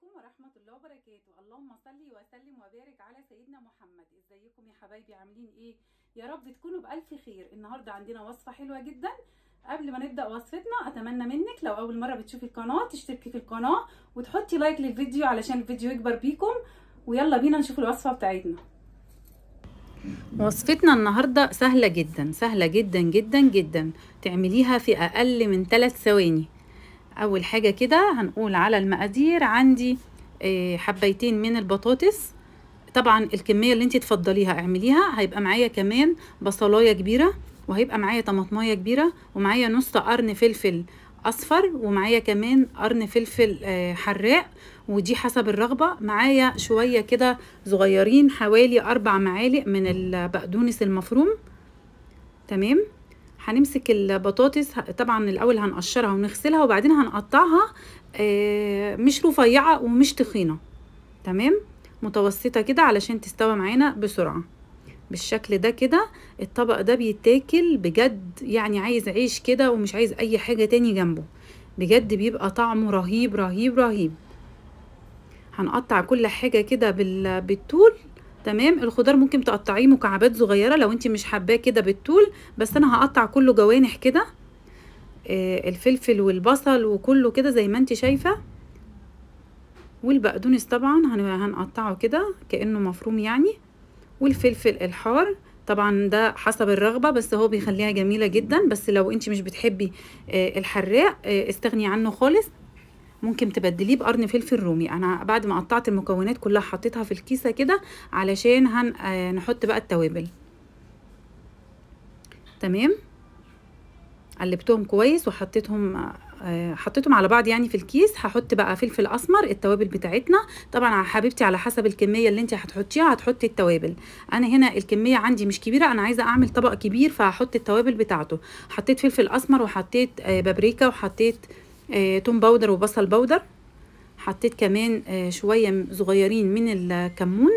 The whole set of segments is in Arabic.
عليكم ورحمة الله وبركاته اللهم صلي وسلم وبارك على سيدنا محمد ازيكم يا حبايبي عاملين ايه يا رب تكونوا بألف خير النهاردة عندنا وصفة حلوة جدا قبل ما نبدأ وصفتنا اتمنى منك لو اول مرة بتشوفي القناة تشتركي في القناة وتحطي لايك للفيديو علشان الفيديو يكبر بيكم ويلا بينا نشوف الوصفة بتاعتنا وصفتنا النهاردة سهلة جدا سهلة جدا جدا جدا تعمليها في اقل من ثلاث ثواني اول حاجة كده هنقول على المقادير عندي آه، حبيتين من البطاطس طبعا الكمية اللي انت تفضليها اعمليها هيبقى معايا كمان بصلاية كبيرة وهيبقى معايا طماطمايه كبيره ومعايا نص قرن فلفل اصفر ومعايا كمان قرن فلفل آه، حراق ودي حسب الرغبه معايا شويه كده صغيرين حوالي اربع معالق من البقدونس المفروم تمام هنمسك البطاطس طبعا الاول هنقشرها ونغسلها وبعدين هنقطعها آه، مش رفيعه ومش تخينه تمام متوسطه كده علشان تستوي معانا بسرعه بالشكل ده كده الطبق ده بيتاكل بجد يعني عايز عيش كده ومش عايز اي حاجه تاني جنبه بجد بيبقى طعمه رهيب رهيب رهيب هنقطع كل حاجه كده بالطول تمام الخضار ممكن تقطعيه مكعبات صغيره لو انت مش حباه كده بالطول بس انا هقطع كله جوانح كده آه الفلفل والبصل وكله كده زي ما انت شايفه والبقدونس طبعا هنقطعه كده كانه مفروم يعني والفلفل الحار طبعا ده حسب الرغبة بس هو بيخليها جميلة جدا بس لو انت مش بتحبي آه، الحراق آه، استغني عنه خالص ممكن تبدليه بقرن فلفل رومي انا بعد ما قطعت المكونات كلها حطيتها في الكيسه كده علشان هن... آه، نحط بقى التوابل تمام قلبتهم كويس وحطيتهم آه، حطيتهم على بعض يعني في الكيس هحط بقى فلفل اسمر التوابل بتاعتنا طبعا حبيبتي على حسب الكميه اللي انت هتحطيها هتحطي التوابل انا هنا الكميه عندي مش كبيره انا عايزه اعمل طبق كبير فهحط التوابل بتاعته حطيت فلفل اسمر وحطيت آه، بابريكا وحطيت آه، توم باودر وبصل باودر حطيت كمان آه، شوية صغيرين من الكمون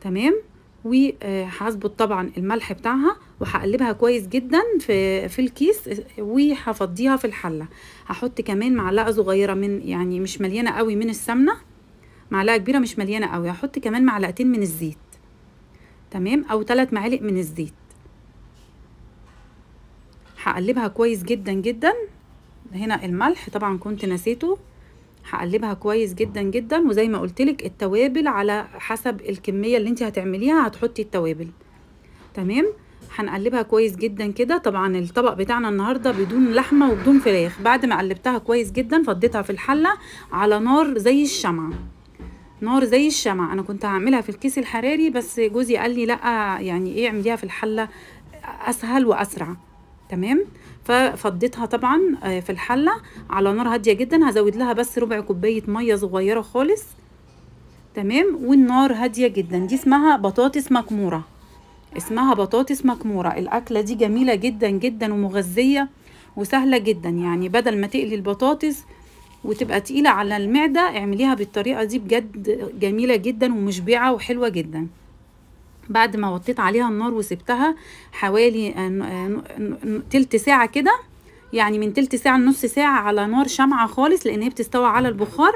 تمام وهظبط آه، طبعا الملح بتاعها وهقلبها كويس جدا في في الكيس وهفضيها في الحله هحط كمان معلقه صغيره من يعني مش مليانه قوي من السمنه معلقه كبيره مش مليانه قوي هحط كمان معلقتين من الزيت تمام او ثلاث معالق من الزيت هقلبها كويس جدا جدا هنا الملح طبعا كنت نسيته هقلبها كويس جدا جدا وزي ما قلت لك التوابل على حسب الكميه اللي انت هتعمليها هتحطي التوابل تمام هنقلبها كويس جدا كده طبعا الطبق بتاعنا النهارده بدون لحمه وبدون فراخ بعد ما قلبتها كويس جدا فضيتها في الحله على نار زي الشمعه نار زي الشمع انا كنت هعملها في الكيس الحراري بس جوزي قال لي لا يعني ايه اعمليها في الحله اسهل واسرع تمام ففضيتها طبعا آه، في الحله على نار هاديه جدا هزود لها بس ربع كوبايه ميه صغيره خالص تمام والنار هاديه جدا دي اسمها بطاطس مكموره اسمها بطاطس مكموره الاكله دي جميله جدا جدا ومغذيه وسهله جدا يعني بدل ما تقلي البطاطس وتبقى تقيله على المعده اعمليها بالطريقه دي بجد جميله جدا ومشبعه وحلوه جدا بعد ما وطيت عليها النار وسبتها حوالي آه، آه، تلت ساعة كده يعني من تلت ساعة لنص ساعة على نار شمعة خالص لان هي بتستوى على البخار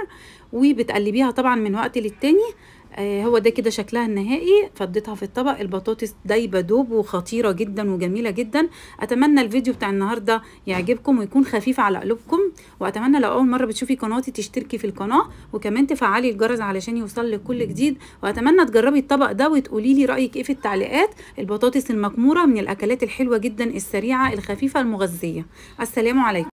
وبتقلبيها طبعا من وقت للتاني آه، هو ده كده شكلها النهائي فضيتها في الطبق البطاطس دايبه دوب وخطيره جدا وجميله جدا اتمنى الفيديو بتاع النهارده يعجبكم ويكون خفيف على قلوبكم واتمنى لو اول مره بتشوفي قناتي تشتركي في القناه وكمان تفعلي الجرس علشان يوصل لك كل جديد واتمنى تجربي الطبق ده وتقولي لي رايك ايه في التعليقات البطاطس المكموره من الاكلات الحلوه جدا السريعه الخفيفه المغذيه السلام عليكم